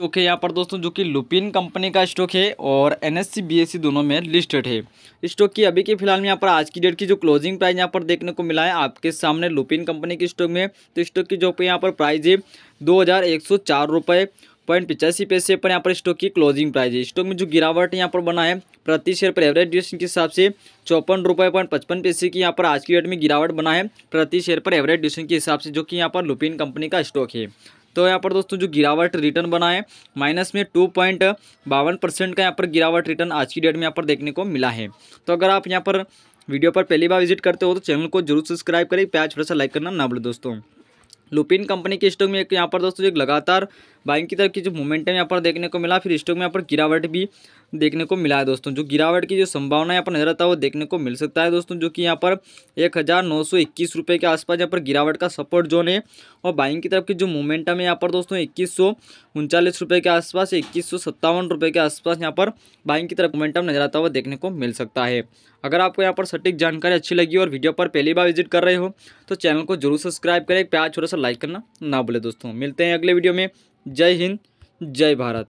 stock है यहाँ पर दोस्तों जो कि लुपिन कंपनी का स्टॉक है और एन एस दोनों में लिस्टेड है स्टॉक की अभी के फिलहाल में यहाँ पर आज की डेट की जो क्लोजिंग प्राइस यहाँ पर देखने को मिला है आपके सामने लुपिन कंपनी के स्टॉक में तो स्टॉक की जो यहाँ पर प्राइस है दो हज़ार एक सौ चार रुपये पॉइंट पिचासी पैसे पर यहाँ पर स्टॉक की क्लोजिंग प्राइस है स्टॉक में जो गिरावट यहाँ पर बना है प्रति शेयर पर एवरेज ड्यूरेशन के हिसाब से चौपन रुपये पॉइंट पचपन पैसे की यहाँ पर आज की डेट में गिरावट बना है प्रति शेयर पर एवरेज ड्यूरेशन के हिसाब से जो कि यहाँ पर लुपिन कंपनी का स्टॉक है तो यहाँ पर दोस्तों जो गिरावट रिटर्न बना है माइनस में टू पॉइंट बावन परसेंट का यहाँ पर गिरावट रिटर्न आज की डेट में यहाँ पर देखने को मिला है तो अगर आप यहाँ पर वीडियो पर पहली बार विजिट करते हो तो चैनल को जरूर सब्सक्राइब करें प्याज थोड़ा सा लाइक करना ना भूलें दोस्तों लुपिन कंपनी के स्टॉक में एक यहाँ पर दोस्तों एक लगातार बाइंग की तरफ की जो मोमेंटम यहाँ पर देखने को मिला फिर स्टॉक में यहाँ पर गिरावट भी देखने को मिला है दोस्तों जो गिरावट की जो संभावना यहाँ पर नजर आता है वो देखने को मिल सकता है दोस्तों जो कि यहाँ पर एक हज़ार नौ सौ इक्कीस रुपये के आसपास यहाँ पर गिरावट का सपोर्ट जोन है और बाइंग की तरफ की जो मोमेंटम है यहाँ पर दोस्तों इक्कीस सौ उनचालीस रुपये के आसपास इक्कीस सौ सत्तावन रुपये के आसपास यहाँ पर बाइंग की तरफ मोमेंटम नजर आता हुआ देखने को मिल सकता है अगर आपको यहाँ पर सटीक जानकारी अच्छी लगी और वीडियो पर पहली बार विजिट कर रहे हो तो चैनल को जरूर सब्सक्राइब करें प्यार छोटा सा लाइक करना ना भूले दोस्तों मिलते हैं अगले वीडियो में जय हिंद जय भारत